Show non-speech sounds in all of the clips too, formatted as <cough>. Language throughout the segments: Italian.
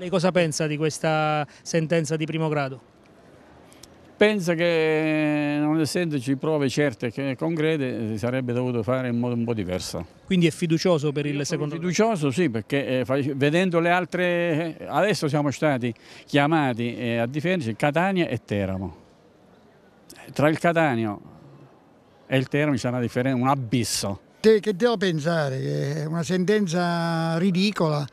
Lei cosa pensa di questa sentenza di primo grado? Pensa che non essendoci prove certe e concrete si sarebbe dovuto fare in modo un po' diverso. Quindi è fiducioso per il secondo? grado? Fiducioso sì, perché eh, vedendo le altre... Adesso siamo stati chiamati eh, a difenderci Catania e Teramo. Tra il Catania e il Teramo c'è una differenza, un abisso. Che devo pensare? È una sentenza ridicola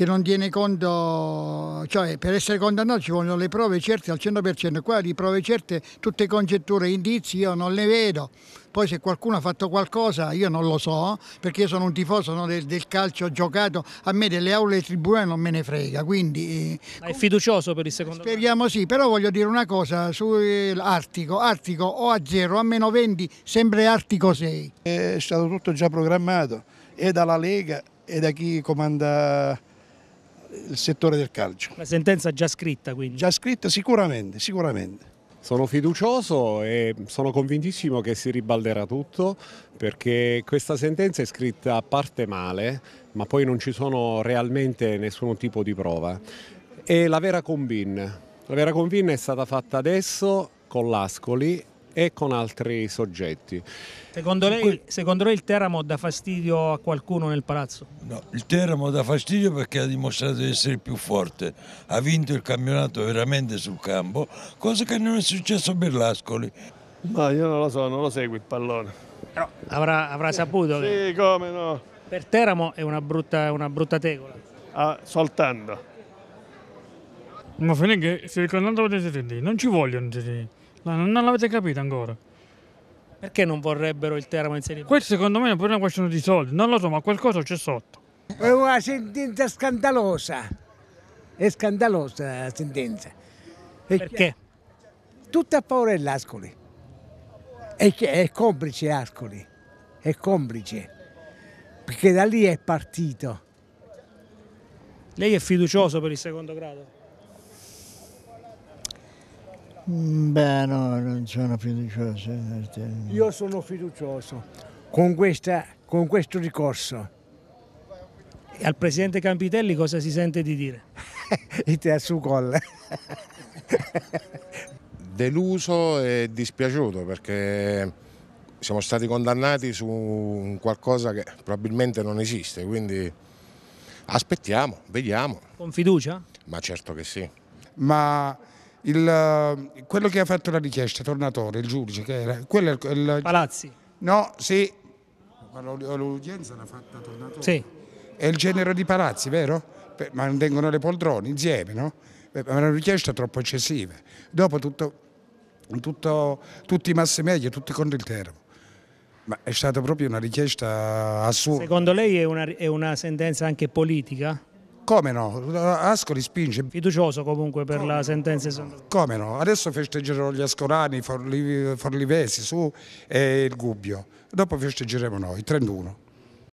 che non tiene conto, cioè per essere condannato ci vogliono le prove certe al 100%, qua di prove certe tutte congetture, indizi io non le vedo, poi se qualcuno ha fatto qualcosa io non lo so perché io sono un tifoso no, del, del, calcio giocato a me delle aule tribunali non me ne frega quindi eh, Ma è fiducioso per il secondo eh, speriamo caso. sì però voglio dire una cosa sull'Artico eh, Artico o a 0 a meno 20 sempre Artico 6 è stato tutto già programmato e dalla Lega e da chi comanda il settore del calcio. La sentenza già scritta quindi? Già scritta sicuramente, sicuramente. Sono fiducioso e sono convintissimo che si ribalderà tutto perché questa sentenza è scritta a parte male ma poi non ci sono realmente nessun tipo di prova. E la vera convin. La vera convin è stata fatta adesso con l'Ascoli e con altri soggetti. Secondo lei, secondo lei, il Teramo dà fastidio a qualcuno nel palazzo? No, il Teramo dà fastidio perché ha dimostrato di essere più forte, ha vinto il campionato veramente sul campo, cosa che non è successo a Berlascoli. Ma io non lo so, non lo segui il pallone. Però avrà, avrà saputo. Eh, sì, come no. Per Teramo è una brutta, una brutta tegola. Ah, soltanto. Ma Fenig, se ricordando potete non ci vogliono. Dire non, l'avete capito ancora. Perché non vorrebbero il Teramo in Serie B? Questo secondo me è pure una questione di soldi, non lo so, ma qualcosa c'è sotto. È una sentenza scandalosa. È scandalosa la sentenza. Perché? Tutta a paura dell'Ascoli. È, è complice Ascoli, è complice. Perché da lì è partito. Lei è fiducioso per il secondo grado? Mm, beh, no, non sono fiducioso. Io sono fiducioso con, questa, con questo ricorso. E al presidente Campitelli cosa si sente di dire? <laughs> Il te al suo colle. <laughs> Deluso e dispiaciuto perché siamo stati condannati su qualcosa che probabilmente non esiste, quindi aspettiamo, vediamo. Con fiducia? Ma certo che sì. Ma il, eh, quello che ha fatto la richiesta, Tornatore, il giudice che era, è il, Palazzi. No, sì. l'udienza l'ha fatta Tornatore. Sì. È il genere di Palazzi, vero? Ma non tengono le poltrone insieme, no? Ma è una richiesta troppo eccessiva. Dopo tutto, tutto, tutti i mass media, tutti contro il termo. Ma è stata proprio una richiesta assurda. Secondo lei è una, è una sentenza anche politica? Come no? Ascoli spinge. Fiducioso comunque per Come la sentenza. Come no? Adesso festeggerò gli ascolani, i Forlivesi, su e il Gubbio. Dopo festeggeremo noi, 31.